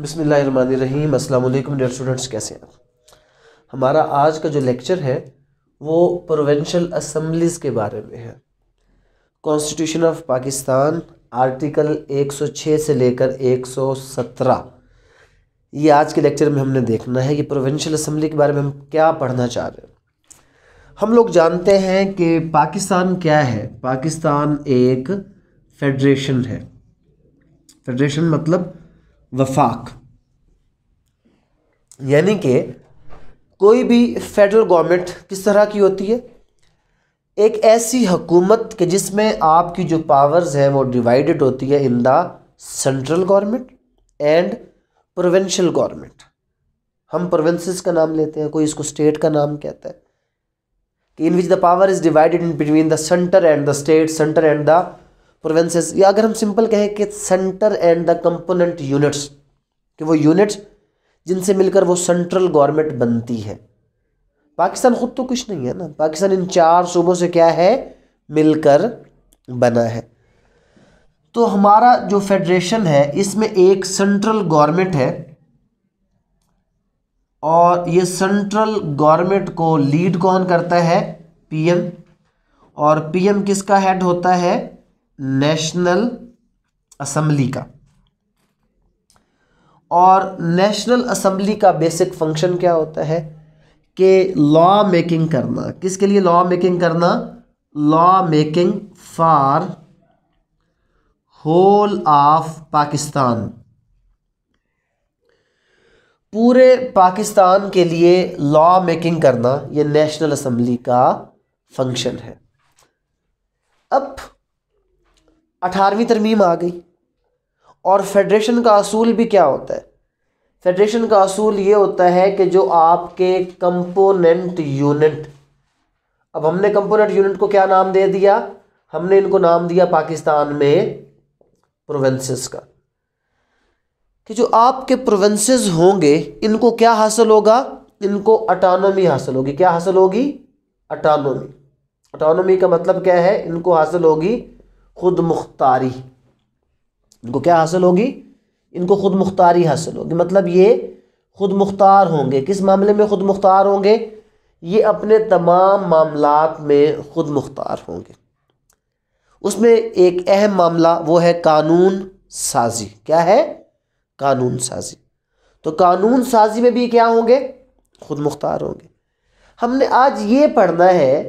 बिसमीम अल्लाम dear students कैसे हैं हमारा आज का जो लेक्चर है वो प्रोवेंशल असम्बलीज़ के बारे में है कॉन्स्टिट्यूशन ऑफ पाकिस्तान आर्टिकल 106 से लेकर 117 ये आज के लेक्चर में हमने देखना है कि प्रोवेंशल असम्बली के बारे में हम क्या पढ़ना चाह रहे हैं हम लोग जानते हैं कि पाकिस्तान क्या है पाकिस्तान एक फेडरेशन है फेडरेशन मतलब वफाक यानी कि कोई भी फेडरल गवर्नमेंट किस तरह की होती है एक ऐसी हकूमत के जिसमें आपकी जो पावर्स हैं वो डिवाइडेड होती है in the central government and provincial government हम प्रोविंसेस का नाम लेते हैं कोई इसको स्टेट का नाम कहता है कि in which the power is divided in between the centre and the state centre and the provinces या अगर हम सिंपल कहें कि centre and the component units कि वो यूनिट्स जिनसे मिलकर वो सेंट्रल गवर्नमेंट बनती है पाकिस्तान ख़ुद तो कुछ नहीं है ना पाकिस्तान इन चार सूबों से क्या है मिलकर बना है तो हमारा जो फेडरेशन है इसमें एक सेंट्रल गवर्नमेंट है और ये सेंट्रल गवर्नमेंट को लीड कौन करता है पीएम और पीएम किसका हेड होता है नेशनल असम्बली का और नेशनल असम्बली का बेसिक फंक्शन क्या होता है कि लॉ मेकिंग करना किसके लिए लॉ मेकिंग करना law making for whole of Pakistan पूरे पाकिस्तान के लिए लॉ मेकिंग करना ये नेशनल असम्बली का फंक्शन है अब अठारहवीं तरमीम आ गई और फेडरेशन का असूल भी क्या होता है फेडरेशन का असूल ये होता है कि जो आपके कंपोनेंट यूनिट अब हमने कंपोनेंट यूनिट को क्या नाम दे दिया हमने इनको नाम दिया पाकिस्तान में प्रोवेंसेस का कि जो आपके प्रोवेंसेस होंगे इनको क्या हासिल होगा इनको अटानोमी हासिल होगी क्या हासिल होगी अटानोमी अटानोमी का मतलब क्या है इनको हासिल होगी खुद मुख्तारी इनको क्या हासिल होगी इनको खुद मुख्तारी हासिल होगी मतलब ये खुद मुख्तार होंगे किस मामले में खुद मुख्तार होंगे ये अपने तमाम मामला में खुद मुख्तार होंगे उसमें एक अहम मामला वो है कानून साजी क्या है कानून साजी तो कानून साजी में भी क्या होंगे खुद मुख्तार होंगे हमने आज ये पढ़ना है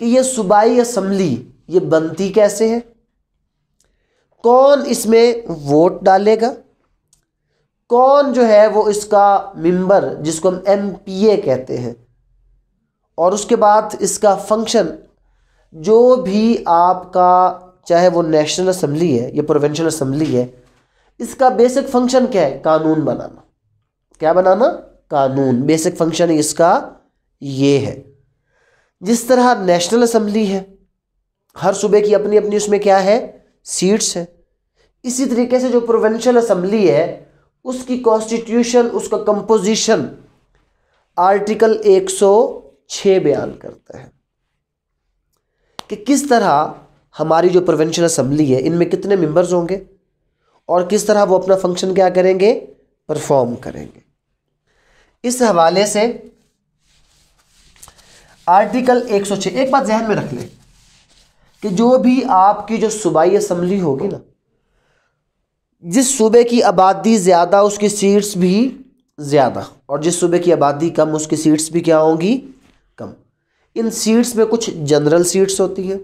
कि ये सूबाई असम्बली ये बनती कैसे है कौन इसमें वोट डालेगा कौन जो है वो इसका मेंबर जिसको हम एम कहते हैं और उसके बाद इसका फंक्शन जो भी आपका चाहे वो नेशनल असम्बली है या प्रोवेंशनल असम्बली है इसका बेसिक फंक्शन क्या है कानून बनाना क्या बनाना कानून बेसिक फंक्शन इसका ये है जिस तरह नेशनल असम्बली है हर सूबे की अपनी अपनी उसमें क्या है सीट्स है इसी तरीके से जो प्रोवेंशल असम्बली है उसकी कॉन्स्टिट्यूशन उसका कंपोजिशन आर्टिकल 106 बयान करता है कि किस तरह हमारी जो प्रोवेंशल असम्बली है इनमें कितने मेंबर्स होंगे और किस तरह वो अपना फंक्शन क्या करेंगे परफॉर्म करेंगे इस हवाले से आर्टिकल 106 एक बात जहन में रख लें कि जो भी आपकी जो सूबाई असम्बली होगी ना जिस सूबे की आबादी ज़्यादा उसकी सीट्स भी ज़्यादा और जिस सूबे की आबादी कम उसकी सीट्स भी क्या होंगी कम इन सीट्स में कुछ जनरल सीट्स होती हैं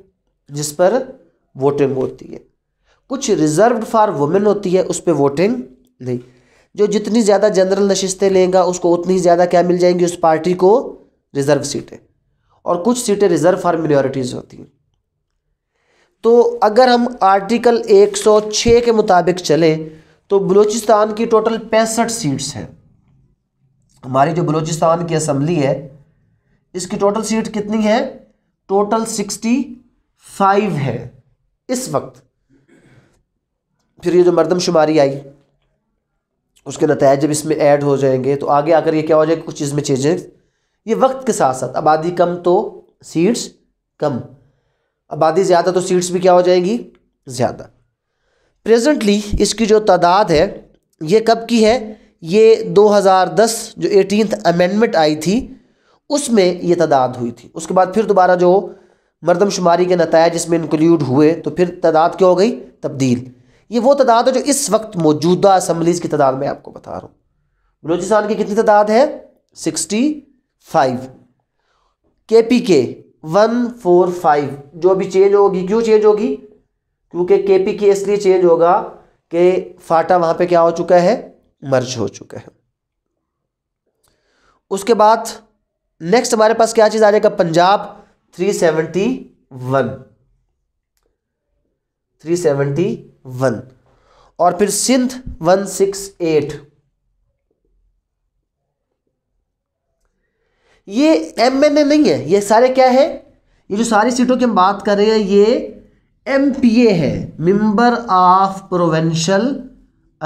जिस पर वोटिंग होती है कुछ रिजर्व फॉर वुमेन होती है उस पर वोटिंग नहीं जो जितनी ज़्यादा जनरल नशस्तें लेंगे उसको उतनी ज़्यादा क्या मिल जाएंगी उस पार्टी को रिज़र्व सीटें और कुछ सीटें रिज़र्व फॉर मिनोरिटीज़ होती हैं तो अगर हम आर्टिकल 106 के मुताबिक चलें तो बलूचिस्तान की टोटल पैंसठ सीट्स हैं हमारी जो बलूचिस्तान की असम्बली है इसकी टोटल सीट कितनी है टोटल सिक्सटी फाइव है इस वक्त फिर ये जो मरदमशुमारी आई उसके नतज जब इसमें ऐड हो जाएंगे तो आगे आकर ये क्या हो जाएगा कुछ इसमें चीज़ें ये वक्त के साथ साथ आबादी कम तो सीट्स कम आबादी ज़्यादा तो सीट्स भी क्या हो जाएगी ज़्यादा प्रेजेंटली इसकी जो तादाद है ये कब की है ये 2010 जो एटीन अमेंडमेंट आई थी उसमें ये तादाद हुई थी उसके बाद फिर दोबारा जो मरदमशुमारी के नतज इसमें इंक्लूड हुए तो फिर तादाद क्या हो गई तब्दील ये वो तादाद है जो इस वक्त मौजूदा असम्बलीज़ की तादाद में आपको बता रहा हूँ बलोचिस्तान की कितनी तादाद है सिक्सटी फाइव के पी के वन फोर फाइव जो अभी चेंज होगी क्यों चेंज होगी क्योंकि के पी की इसलिए चेंज होगा कि फाटा वहां पे क्या हो चुका है मर्ज हो चुका है उसके बाद नेक्स्ट हमारे पास क्या चीज़ आ जाएगा Punjab three seventy one three seventy one और फिर सिंध वन सिक्स एट ये एम एन ए नहीं है ये सारे क्या है ये जो सारी सीटों की हम बात कर रहे हैं ये एम पी ए है मेंबर ऑफ प्रोवेंशल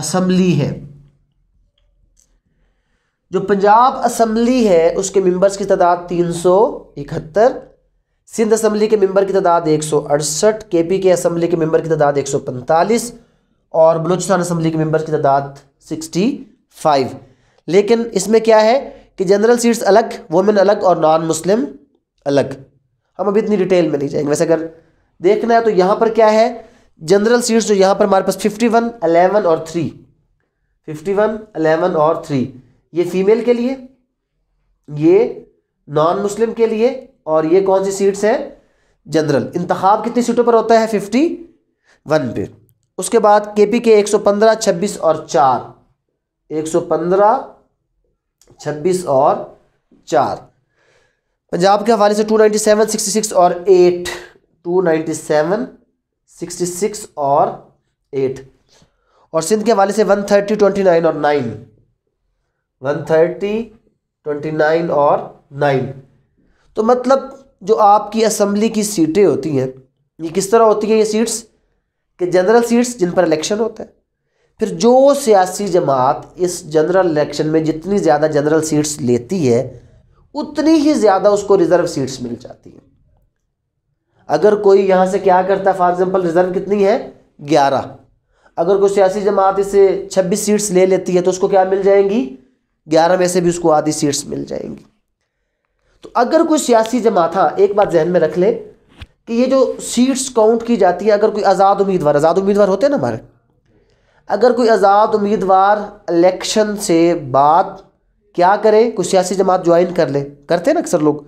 असम्बली है जो पंजाब असम्बली है उसके मेंबर्स की तादाद तीन सौ इकहत्तर सिंध असम्बली के मेंबर की तादाद एक सौ अड़सठ के पी के असम्बली के मेंबर की तादाद एक सौ पैंतालीस और बलूचिस्तान असम्बली के मेंबर की तादाद सिक्सटी फाइव लेकिन इसमें क्या है कि जनरल सीट्स अलग वुमेन अलग और नॉन मुस्लिम अलग हम अभी इतनी डिटेल में नहीं जाएंगे वैसे अगर देखना है तो यहाँ पर क्या है जनरल सीट्स जो यहाँ पर हमारे पास फिफ्टी वन अलेवन और थ्री फिफ्टी वन अलेवन और थ्री ये फीमेल के लिए ये नॉन मुस्लिम के लिए और ये कौन सी सीट्स हैं जनरल इंतखब कितनी सीटों पर होता है फिफ्टी वन पे उसके बाद के पी के एक सौ पंद्रह छब्बीस और चार एक सौ पंद्रह छब्बीस और चार पंजाब के हवाले से two ninety seven sixty six और eight two ninety seven sixty six और एट और सिंध के हवाले से वन थर्टी ट्वेंटी नाइन और nine one thirty twenty nine और नाइन तो मतलब जो आपकी असम्बली की सीटें होती हैं ये किस तरह होती हैं ये सीट्स कि जनरल सीट्स जिन पर इलेक्शन होता है फिर जो सियासी जमात इस जनरल इलेक्शन में जितनी ज़्यादा जनरल सीट्स लेती है उतनी ही ज़्यादा उसको रिज़र्व सीट्स मिल जाती हैं अगर कोई यहाँ से क्या करता है फॉर एग्ज़ाम्पल रिज़र्व कितनी है ग्यारह अगर कोई सियासी जमात इसे छब्बीस सीट्स ले लेती है तो उसको क्या मिल जाएंगी ग्यारह में से भी उसको आधी सीट्स मिल जाएंगी तो अगर कोई सियासी जमात हाँ एक बात जहन में रख ले कि ये जो सीट्स काउंट की जाती है अगर कोई आज़ाद उम्मीदवार आज़ाद उम्मीदवार होते हैं ना हमारे अगर कोई आज़ाद उम्मीदवार इलेक्शन से बाद क्या करे कोई सियासी जमात ज्वाइन कर ले करते हैं ना अक्सर लोग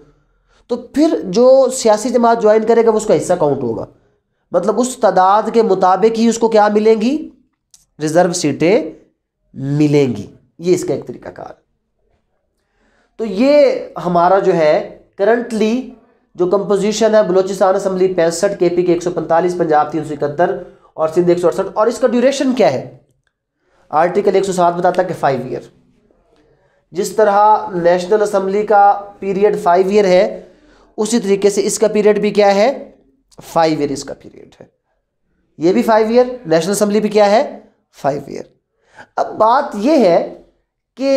तो फिर जो सियासी जमात ज्वाइन करेगा वो उसका हिस्सा काउंट होगा मतलब उस तादाद के मुताबिक ही उसको क्या मिलेंगी रिजर्व सीटें मिलेंगी ये इसका एक तरीकाकार तो ये हमारा जो है करंटली जो कंपोजिशन है बलोचिस्तान असम्बली पैंसठ के पी के एक सौ पैंतालीस पंजाब तीन सौ इकहत्तर और सिंध एक और इसका ड्यूरेशन क्या है आर्टिकल 107 बताता है कि फाइव ईयर जिस तरह नेशनल असम्बली का पीरियड फाइव ईयर है उसी तरीके से इसका पीरियड भी क्या है फाइव ईयर इसका पीरियड है ये भी फाइव ईयर नेशनल असम्बली भी क्या है फाइव ईयर अब बात यह है कि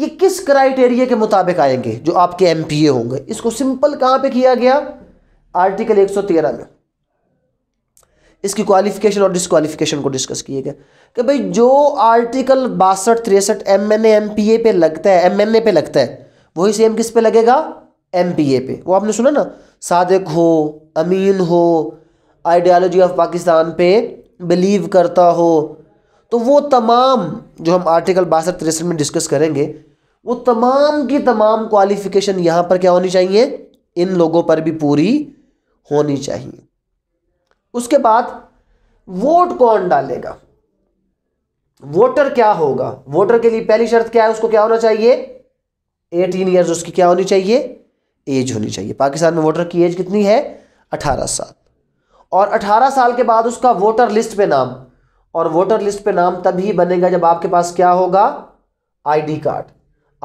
ये किस क्राइटेरिया के मुताबिक आएंगे जो आपके एम होंगे इसको सिंपल कहाँ पे किया गया आर्टिकल 113 में इसकी क्वालिफिकेशन और डिसक्वालिफिकेशन को डिस्कस किए गए कि भाई जो आर्टिकल बासठ तिरसठ M N M P A पे लगता है एम एन ए पे लगता है वही सेम किस पे लगेगा एम पी ए पे वो आपने सुना ना सादिक हो अमीन हो आइडियालॉजी ऑफ पाकिस्तान पे बिलीव करता हो तो वो तमाम जो हम आर्टिकल बासठ तिरसठ में डिस्कस करेंगे वो तमाम की तमाम क्वालिफिकेशन यहाँ पर क्या होनी चाहिए इन लोगों पर भी पूरी होनी चाहिए उसके बाद वोट कौन डालेगा वोटर क्या होगा वोटर के लिए पहली शर्त क्या है उसको क्या होना चाहिए एटीन ईयर्स उसकी क्या होनी चाहिए एज होनी चाहिए पाकिस्तान में वोटर की एज कितनी है अठारह साल और अठारह साल के बाद उसका वोटर लिस्ट पे नाम और वोटर लिस्ट पे नाम तभी बनेगा जब आपके पास क्या होगा आईडी कार्ड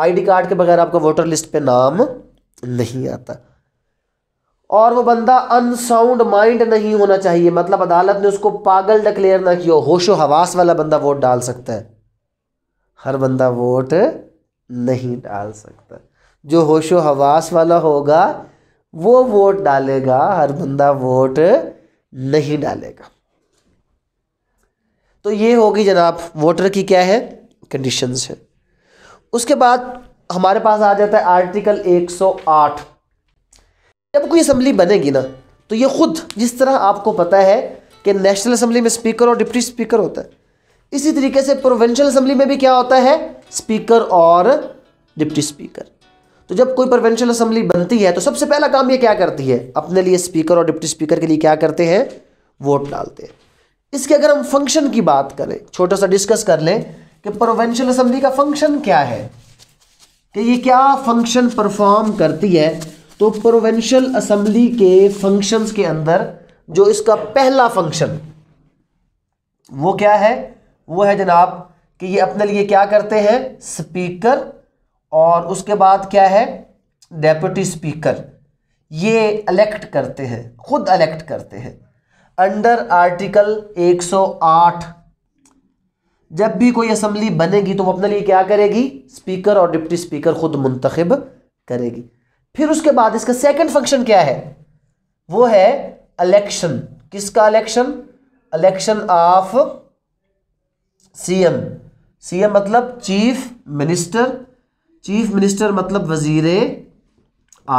आईडी कार्ड के बगैर आपका वोटर लिस्ट पे नाम नहीं आता और वो बंदा अनसाउंड माइंड नहीं होना चाहिए मतलब अदालत ने उसको पागल डिक्लेयर ना किया होशो हवास वाला बंदा वोट डाल सकता है हर बंदा वोट नहीं डाल सकता जो होशो हवास वाला होगा वो वोट डालेगा हर बंदा वोट नहीं डालेगा तो ये होगी जनाब वोटर की क्या है कंडीशंस है उसके बाद हमारे पास आ जाता है आर्टिकल 108 जब कोई असम्बली बनेगी ना तो ये खुद जिस तरह आपको पता है कि नेशनल असम्बली में स्पीकर और डिप्टी स्पीकर होता है इसी तरीके से प्रोवेंशल असम्बली में भी क्या होता है स्पीकर और डिप्टी स्पीकर तो जब कोई प्रोवेंशल असम्बली बनती है तो सबसे पहला काम ये क्या करती है अपने लिए स्पीकर और डिप्टी स्पीकर के लिए क्या करते हैं वोट डालते हैं इसके अगर हम फंक्शन की बात करें छोटा सा डिस्कस कर लें कि प्रोवेंशल असम्बली का फंक्शन क्या है कि ये क्या फंक्शन परफॉर्म करती है तो प्रोवेंशल असेंबली के फंक्शंस के अंदर जो इसका पहला फंक्शन वो क्या है वो है जनाब कि ये अपने लिए क्या करते हैं स्पीकर और उसके बाद क्या है डेप्यूटी स्पीकर ये अलेक्ट करते हैं खुद अलेक्ट करते हैं अंडर आर्टिकल 108 जब भी कोई असम्बली बनेगी तो वो अपने लिए क्या करेगी स्पीकर और डिप्टी स्पीकर खुद मुंतखब करेगी फिर उसके बाद इसका सेकंड फंक्शन क्या है वो है इलेक्शन किसका election election of CM CM मतलब चीफ मिनिस्टर चीफ मिनिस्टर मतलब वजीर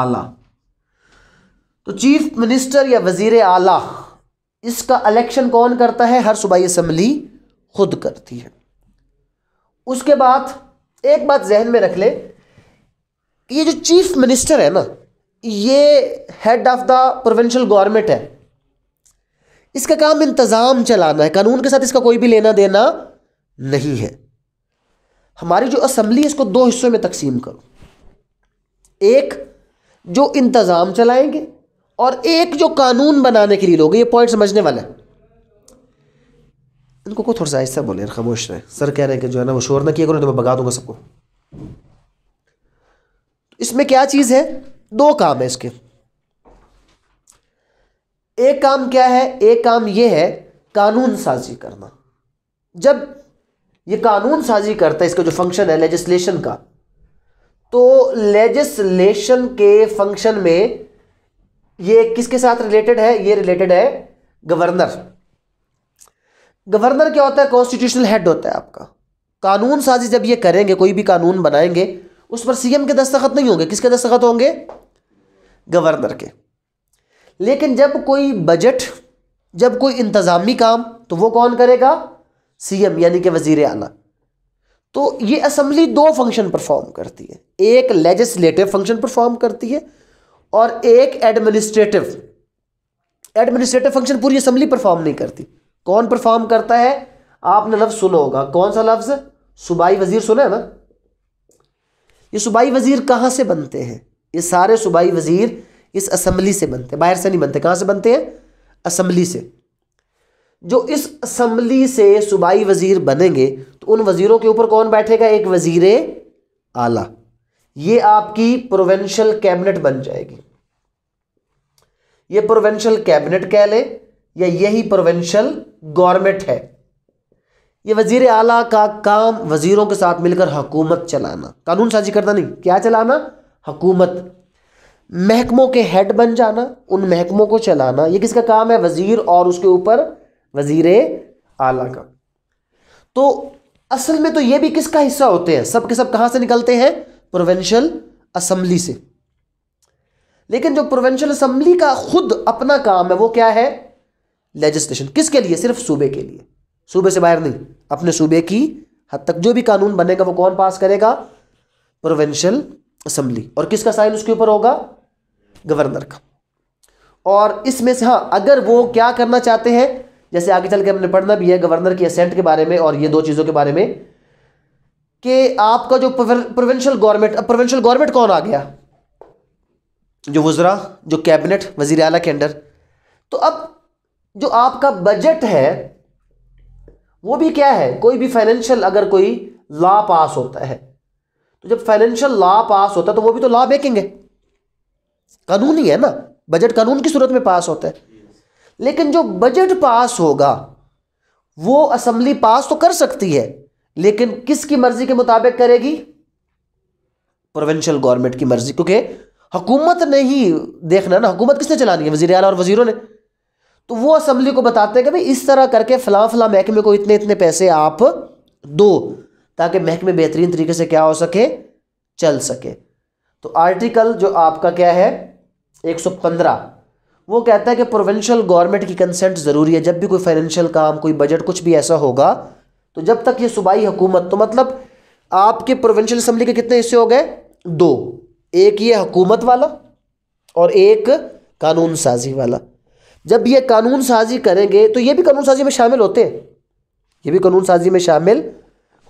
आला तो चीफ मिनिस्टर या वजीर आला इसका इलेक्शन कौन करता है हर सूबाई असम्बली खुद करती है उसके बाद एक बात जहन में रख ले ये जो चीफ मिनिस्टर है ना ये head of the provincial government है इसका काम इंतज़ाम चलाना है कानून के साथ इसका कोई भी लेना देना नहीं है हमारी जो असम्बली है इसको दो हिस्सों में तकसीम करो एक जो इंतज़ाम चलाएंगे और एक जो कानून बनाने के लिए लोग ये पॉइंट समझने वाला है इनको को थोड़ा सा ऐसा बोले खामोश रहे सर कह रहे हैं कि जो है ना वो शोर ना किया करो तो मैं भगा दूंगा सबको इसमें क्या चीज़ है दो काम है इसके एक काम क्या है एक काम यह है कानून साजी करना जब ये कानून साजी करता है इसका जो फंक्शन है लेजिस्लेशन का तो लेजिस्लेशन के फंक्शन में ये किसके साथ रिलेटेड है ये रिलेटेड है गवर्नर गवर्नर क्या होता है कॉन्स्टिट्यूशनल हेड होता है आपका कानून साजी जब ये करेंगे कोई भी कानून बनाएंगे उस पर सीएम के दस्तखत नहीं होंगे किसके दस्तखत होंगे गवर्नर के लेकिन जब कोई बजट जब कोई इंतज़ामी काम तो वो कौन करेगा सीएम यानी कि वजीर आला तो ये असम्बली दो फंक्शन परफॉर्म करती है एक लेजिस्लेटिव फंक्शन परफॉर्म करती है और एक एडमिनिस्ट्रेटिव एडमिनिस्ट्रेटिव फंक्शन पूरी असम्बली परफॉर्म नहीं करती कौन परफॉर्म करता है आपने लफ्ज़ सुना होगा कौन सा लफ्ज़ सुबाई वजीर सुना है ना ये सूबाई वज़ीर कहाँ से बनते हैं ये सारे सूबाई वज़ीर इस असम्बली से बनते हैं बाहर से नहीं बनते कहाँ से बनते हैं असम्बली से जो इस असम्बली से सूबाई वज़ीर बनेंगे तो उन वज़ीरों के ऊपर कौन बैठेगा एक वज़ीर आला ये आपकी प्रोवेंशल कैबिनेट बन जाएगी ये प्रोवेंशल कैबिनेट कह लें या यही प्रोवेंशल गवर्नमेंट है ये वजीर आला का काम वजीरों के साथ मिलकर हकूमत चलाना कानून साजी करना नहीं क्या चलाना हकूमत महकमों के हेड बन जाना उन महकमों को चलाना ये किसका काम है वजीर और उसके ऊपर वजीर आला का तो असल में तो ये भी किसका हिस्सा होते हैं सब के सब कहां से निकलते हैं प्रोवेंशल असम्बली से लेकिन जो प्रोवेंशल असम्बली का खुद अपना काम है वो क्या है लेजिस्लेशन किसके लिए सिर्फ सूबे के लिए सूबे से बाहर नहीं अपने सूबे की हद तक जो भी कानून बनेगा वो कौन पास करेगा प्रोवेंशल असम्बली और किसका साइन उसके ऊपर होगा गवर्नर का और इसमें से हाँ अगर वो क्या करना चाहते हैं जैसे आगे चल के हमने पढ़ना भी है गवर्नर की असेंट के बारे में और ये दो चीज़ों के बारे में कि आपका जो प्रोविंशियल गवर्नमेंट अब प्रोविंशियल गवर्नमेंट कौन आ गया जो वज्रा जो कैबिनेट वजीर अला के अंडर तो अब जो आपका बजट है वो भी क्या है कोई भी फाइनेंशियल अगर कोई लॉ पास होता है तो जब फाइनेंशियल लॉ पास होता है तो वो भी तो लॉ मेकिंग है कानून ही है ना बजट कानून की सूरत में पास होता है लेकिन जो बजट पास होगा वो असम्बली पास तो कर सकती है लेकिन किसकी मर्जी के मुताबिक करेगी प्रोविंशियल गवर्नमेंट की मर्जी क्योंकि हुकूमत ने ही देखना ना हुकूमत किसने चलानी है वजीर अला और वजीरों ने तो वो असम्बली को बताते हैं कि भाई इस तरह करके फला फला महकमे को इतने इतने पैसे आप दो ताकि महकमे बेहतरीन तरीके से क्या हो सके चल सके तो आर्टिकल जो आपका क्या है 115 वो कहता है कि प्रोविंशियल गवर्नमेंट की कंसेंट ज़रूरी है जब भी कोई फाइनेंशियल काम कोई बजट कुछ भी ऐसा होगा तो जब तक ये सूबाई हुकूमत तो मतलब आपके प्रोविंशियल असम्बली के कितने हिस्से हो गए दो एक ये हुकूमत वाला और एक कानून साजी वाला जब ये कानून साजी करेंगे तो ये भी कानून साजी में शामिल होते हैं ये भी कानून साजी में शामिल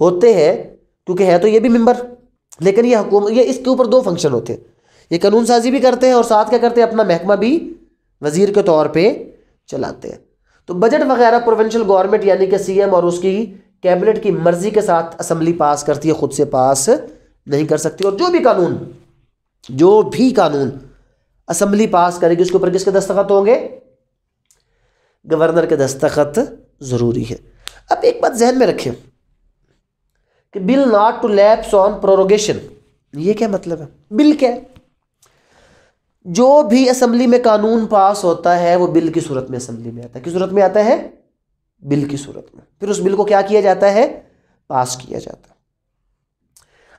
होते हैं क्योंकि है तो ये भी मेंबर लेकिन ये हुकूमत ये इसके ऊपर दो फंक्शन होते हैं ये कानून साजी भी करते हैं और साथ क्या करते हैं अपना महकमा भी वजीर के तौर पे चलाते हैं तो बजट वगैरह प्रोविंशियल गवर्नमेंट यानी कि सीएम और उसकी कैबिनेट की मर्जी के साथ असम्बली पास करती है खुद से पास नहीं कर सकती और जो भी कानून जो भी कानून असम्बली पास करेगी उसके ऊपर किसके दस्तखत होंगे गवर्नर के दस्तखत ज़रूरी है अब एक बात जहन में रखें कि bill not to lapse on prorogation ये क्या मतलब है बिल क्या है जो भी असम्बली में कानून पास होता है वो बिल की सूरत में असम्बली में आता है किस सूरत में आता है बिल की सूरत में फिर उस बिल को क्या किया जाता है पास किया जाता है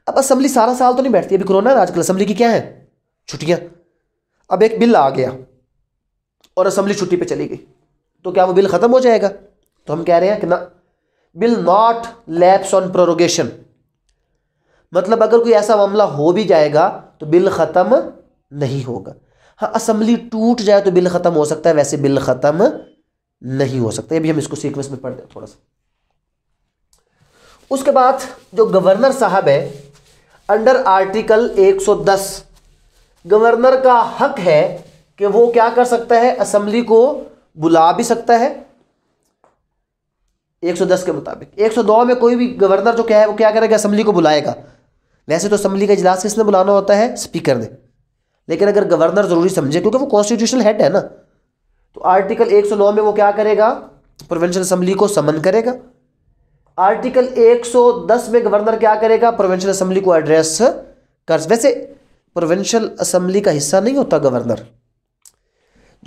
अब असम्बली सारा साल तो नहीं बैठती अभी कोरोना है आजकल असम्बली की क्या है छुट्टियां अब एक बिल आ गया और असम्बली छुट्टी पर चली गई तो क्या वो बिल ख़त्म हो जाएगा तो हम कह रहे हैं कि ना bill not lapse on prorogation मतलब अगर कोई ऐसा मामला हो भी जाएगा तो बिल ख़त्म नहीं होगा हाँ असम्बली टूट जाए तो बिल ख़त्म हो सकता है वैसे बिल ख़त्म नहीं हो सकता अभी हम इसको सीक्वेंस में पढ़ते हैं थोड़ा सा उसके बाद जो गवर्नर साहब है अंडर आर्टिकल 110 गवर्नर का हक है कि वो क्या कर सकता है असम्बली को बुला भी सकता है 110 के मुताबिक 102 में कोई भी गवर्नर जो क्या है वो क्या करेगा असम्बली को बुलाएगा वैसे तो असम्बली का इजलास किसने बुलाना होता है स्पीकर ने लेकिन अगर गवर्नर ज़रूरी समझे क्योंकि वो कॉन्स्टिट्यूशनल हेड है ना तो आर्टिकल 109 में वो क्या करेगा प्रोवेंशनल असम्बली को समन करेगा आर्टिकल 110 में गवर्नर क्या करेगा प्रोवेंशियल असम्बली को एड्रेस कर वैसे प्रोवेंशनल असम्बली का हिस्सा नहीं होता गवर्नर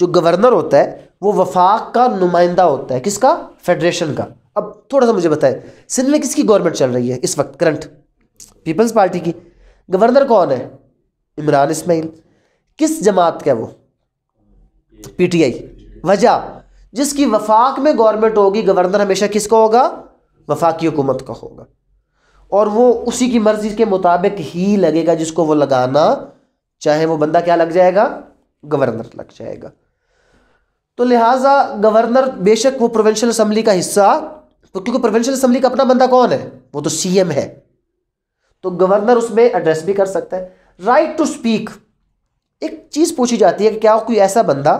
जो गवर्नर होता है वो वफाक का नुमाइंदा होता है किसका फेडरेशन का अब थोड़ा सा मुझे बताएं सिंध में किसकी गवर्नमेंट चल रही है इस वक्त करंट पीपल्स पार्टी की गवर्नर कौन है इमरान इसमाइल किस जमात का पी वो पीटीआई वजह जिसकी वफाक में गवर्नमेंट होगी गवर्नर हमेशा किसका होगा वफाकी हुकूमत का होगा और वो उसी की मर्जी के मुताबिक ही लगेगा जिसको वो लगाना चाहे वो बंदा क्या लग जाएगा गवर्नर लग जाएगा तो लिहाजा गवर्नर बेशक वो प्रोवेंशल असम्बली का हिस्सा तो क्योंकि प्रोवेंशल असम्बली का अपना बंदा कौन है वो तो सीएम है तो गवर्नर उसमें एड्रेस भी कर सकता है राइट टू स्पीक एक चीज़ पूछी जाती है कि क्या कोई ऐसा बंदा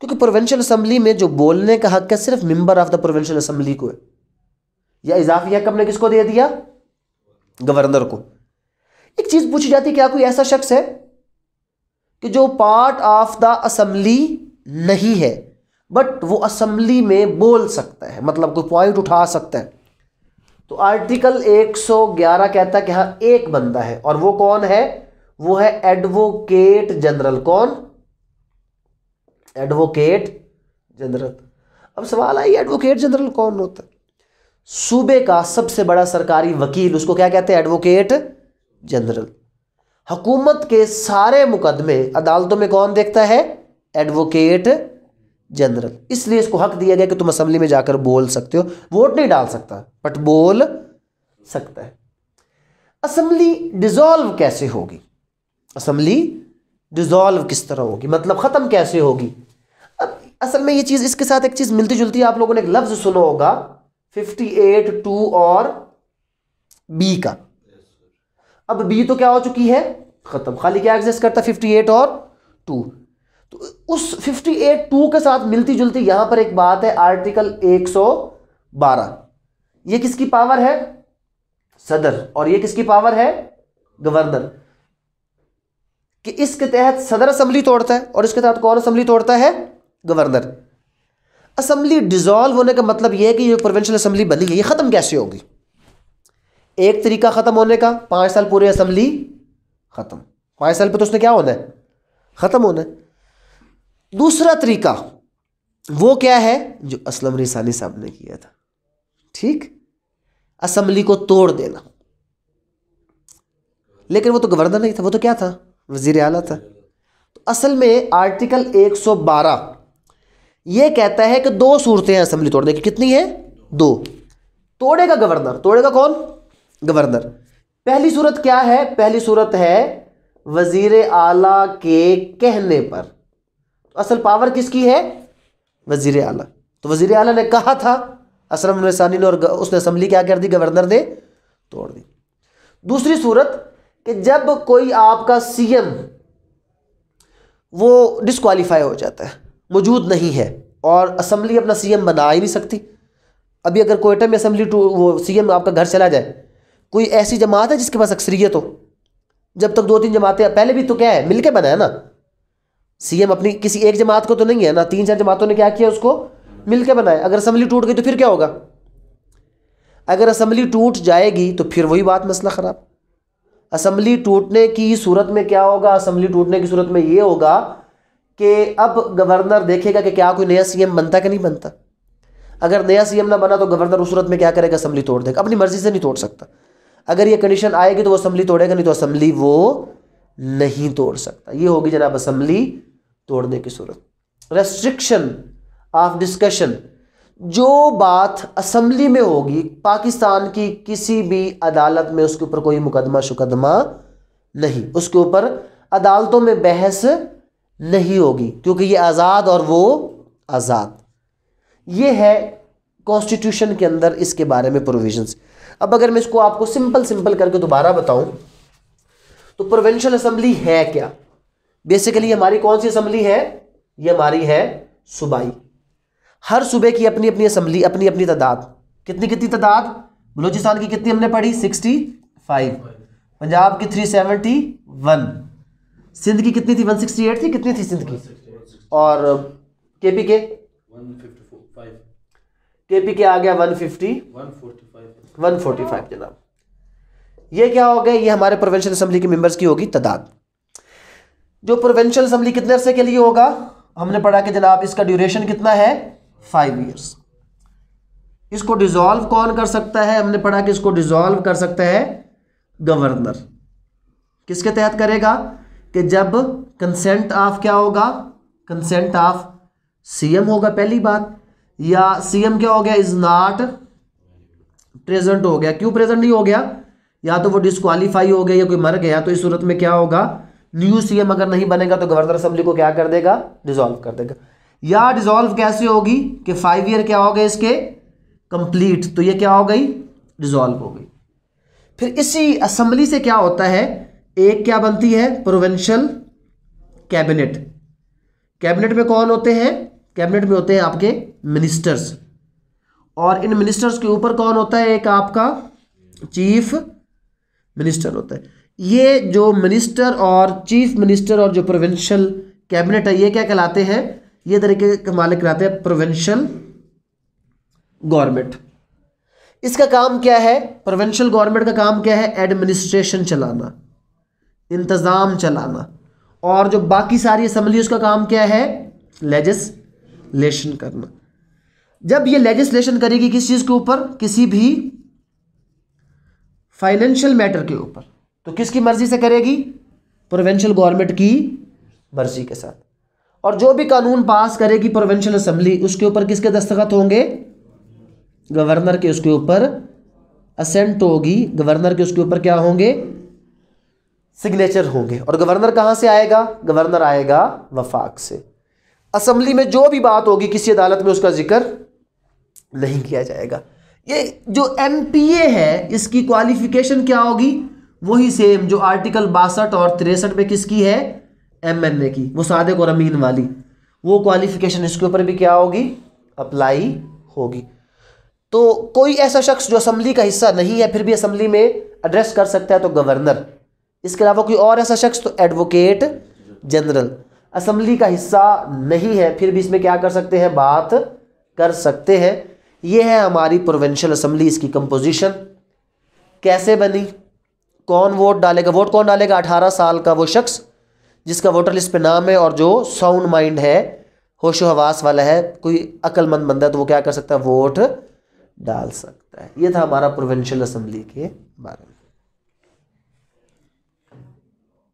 क्योंकि प्रोवेंशल असम्बली में जो बोलने का हक है सिर्फ member of the provincial assembly को है या इजाफी हक हमने किसको दे दिया गवर्नर को एक चीज़ पूछी जाती है क्या कोई ऐसा शख्स है कि जो पार्ट ऑफ द असम्बली नहीं है बट वो असम्बली में बोल सकता है मतलब कोई पॉइंट उठा सकता है तो आर्टिकल 111 कहता है कि हाँ एक बंदा है और वो कौन है वो है एडवोकेट जनरल कौन एडवोकेट जनरल अब सवाल आई एडवोकेट जनरल कौन होता है सूबे का सबसे बड़ा सरकारी वकील उसको क्या कहते हैं एडवोकेट जनरल हुकूमत के सारे मुकदमे अदालतों में कौन देखता है एडवोकेट जनरल इसलिए इसको हक दिया गया कि तुम असेंबली में जाकर बोल सकते हो वोट नहीं डाल सकता बट बोल सकता है असेंबली डिजॉल्व कैसे होगी असम्बली डिजॉल्व किस तरह होगी मतलब ख़त्म कैसे होगी अब असल में ये चीज़ इसके साथ एक चीज़ मिलती जुलती आप लोगों ने एक लफ्ज़ सुना होगा फिफ्टी एट टू और बी का अब बी तो क्या हो चुकी है ख़त्म खाली क्या एग्जिस्ट करता फिफ्टी एट और टू तो उस 58.2 के साथ मिलती जुलती यहां पर एक बात है आर्टिकल 112 ये किसकी पावर है सदर और ये किसकी पावर है गवर्नर कि इसके तहत सदर असेंबली तोड़ता है और इसके तहत कौन असेंबली तोड़ता है गवर्नर असेंबली डिजोल्व होने का मतलब यह है कि ये प्रोविंशियल असेंबली बनी है ये ख़त्म कैसे होगी एक तरीका ख़त्म होने का पांच साल पूरे असेंबली ख़त्म पांच साल पे तो उसने क्या होना है ख़त्म होना है दूसरा तरीका वो क्या है जो असलम रिसानी साहब ने किया था ठीक असम्बली को तोड़ देना लेकिन वो तो गवर्नर नहीं था वो तो क्या था वजीर अला था तो असल में आर्टिकल 112 ये कहता है कि दो सूरतें हैं असम्बली तोड़ने की कितनी है दो तोड़ेगा गवर्नर तोड़ेगा कौन गवर्नर पहली सूरत क्या है पहली सूरत है वजीर आला के कहने पर असल पावर किसकी है वजीर अल तो वजीर अल ने कहा था असरम सानी ने और उसने असम्बली क्या कर दी गवर्नर ने तोड़ दी दूसरी सूरत कि जब कोई आपका सीएम वो डिसक्वालीफाई हो जाता है मौजूद नहीं है और असम्बली अपना सीएम बना ही नहीं सकती अभी अगर कोयटा में असम्बली टू वो सीएम आपका घर चला जाए कोई ऐसी जमात है जिसके पास अक्सरियत हो जब तक दो तीन जमातें पहले भी तो क्या है मिलके बना है ना सीएम अपनी किसी एक जमात को तो नहीं है ना तीन चार जमातों ने क्या किया उसको मिलकर बनाया अगर असम्बली टूट गई तो फिर क्या होगा अगर असम्बली टूट जाएगी तो फिर वही बात मसला ख़राब असम्बली टूटने की सूरत में क्या होगा असम्बली टूटने की सूरत में ये होगा कि अब गवर्नर देखेगा कि क्या कोई नया सीएम बनता कि नहीं बनता अगर नया सीएम ना बना तो गवर्नर उस सूरत में क्या करेगा असम्बली तोड़ देगा अपनी मर्जी से नहीं तोड़ सकता अगर ये कंडीशन आएगी तो वो असम्बली तोड़ेगा नहीं तो असम्बली वो नहीं तोड़ सकता ये होगी जनाब असम्बली तोड़ने की सूरत रेस्ट्रिक्शन ऑफ डिस्कशन जो बात असम्बली में होगी पाकिस्तान की किसी भी अदालत में उसके ऊपर कोई मुकदमा शुकदमा नहीं उसके ऊपर अदालतों में बहस नहीं होगी क्योंकि ये आज़ाद और वो आज़ाद ये है कॉन्स्टिट्यूशन के अंदर इसके बारे में प्रोविजंस अब अगर मैं इसको आपको सिंपल सिंपल करके दोबारा बताऊं तो प्रोविंशियल असम्बली है क्या बेसिकली हमारी कौन सी असम्बली है ये हमारी है सुबाई हर सुबह की अपनी अपनी असम्बली अपनी अपनी तादाद कितनी कितनी तादाद बलूचिस्तान की कितनी हमने पढ़ी सिक्सटी फाइव पंजाब की थ्री सेवेंटी वन सिंध की कितनी थी वन सिक्सटी एट थी कितनी थी सिंध की और के पी के के पी के आ गया one fifty one forty five जनाब ये क्या हो गया ये हमारे प्रोवेंशियल असम्बली के मेंबर्स की होगी तादाद जो प्रोवेंशियल असम्बली कितने अरसे के लिए होगा हमने पढ़ा कि जनाब इसका ड्यूरेशन कितना है फाइव ईयर्स इसको डिजोल्व कौन कर सकता है हमने पढ़ा कि इसको डिजोल्व कर सकता है गवर्नर किसके तहत करेगा कि जब कंसेंट ऑफ क्या होगा कंसेंट ऑफ सीएम होगा पहली बात या सीएम क्या हो गया इज नॉट प्रेजेंट हो गया क्यों प्रेजेंट नहीं हो गया या तो वो डिसक्वालीफाई हो गया या कोई मर गया तो इस सूरत में क्या होगा न्यू सीएम अगर नहीं बनेगा तो गवर्नर असेंबली को क्या कर देगा डिसॉल्व कर देगा या डिसॉल्व कैसे होगी कि फाइव ईयर क्या हो गए इसके कंप्लीट तो ये क्या हो गई डिसॉल्व हो गई फिर इसी असेंबली से क्या होता है एक क्या बनती है प्रोवेंशल कैबिनेट कैबिनेट में कौन होते हैं कैबिनेट में होते हैं आपके मिनिस्टर्स और इन मिनिस्टर्स के ऊपर कौन होता है एक आपका चीफ मिनिस्टर होता है ये जो मिनिस्टर और चीफ मिनिस्टर और जो प्रोविंशियल कैबिनेट है ये क्या कहलाते हैं ये तरीके के मालिक कहलाते हैं प्रोविंशियल गवर्नमेंट इसका काम क्या है प्रोविंशियल गवर्नमेंट का काम क्या है एडमिनिस्ट्रेशन चलाना इंतज़ाम चलाना और जो बाकी सारी असम्बली उसका काम क्या है लेजिस्लेशन करना जब ये लेजिस्लेशन करेगी किस चीज़ के ऊपर किसी भी फाइनेंशियल मैटर के ऊपर तो किसकी मर्जी से करेगी प्रोवेंशल गवर्नमेंट की मर्जी के साथ और जो भी कानून पास करेगी प्रोवेंशल असम्बली उसके ऊपर किसके दस्तखत होंगे गवर्नर के उसके ऊपर असेंट होगी गवर्नर के उसके ऊपर क्या होंगे सिग्नेचर होंगे और गवर्नर कहाँ से आएगा गवर्नर आएगा वफाक से असेंबली में जो भी बात होगी किसी अदालत में उसका जिक्र नहीं किया जाएगा ये जो एम है इसकी क्वालिफिकेशन क्या होगी वही सेम जो आर्टिकल बासठ और तिरसठ में किसकी है एम एन ए की वो सादक और अमीन वाली वो क्वालिफिकेशन इसके ऊपर भी क्या होगी अप्लाई होगी तो कोई ऐसा शख्स जो असम्बली का हिस्सा नहीं है फिर भी असम्बली में एड्रेस कर सकता है तो गवर्नर इसके अलावा कोई और ऐसा शख्स तो एडवोकेट जनरल असम्बली का हिस्सा नहीं है फिर भी इसमें क्या कर सकते हैं बात कर सकते हैं ये है हमारी प्रोवेंशल असम्बली इसकी कंपोजिशन कैसे बनी कौन वोट डालेगा वोट कौन डालेगा अठारह साल का वो शख्स जिसका वोटर लिस्ट पे नाम है और जो साउंड माइंड है होशो हवास वाला है कोई अक्लमंद बंदा है तो वो क्या कर सकता है वोट डाल सकता है ये था हमारा प्रोविंशियल असम्बली के बारे में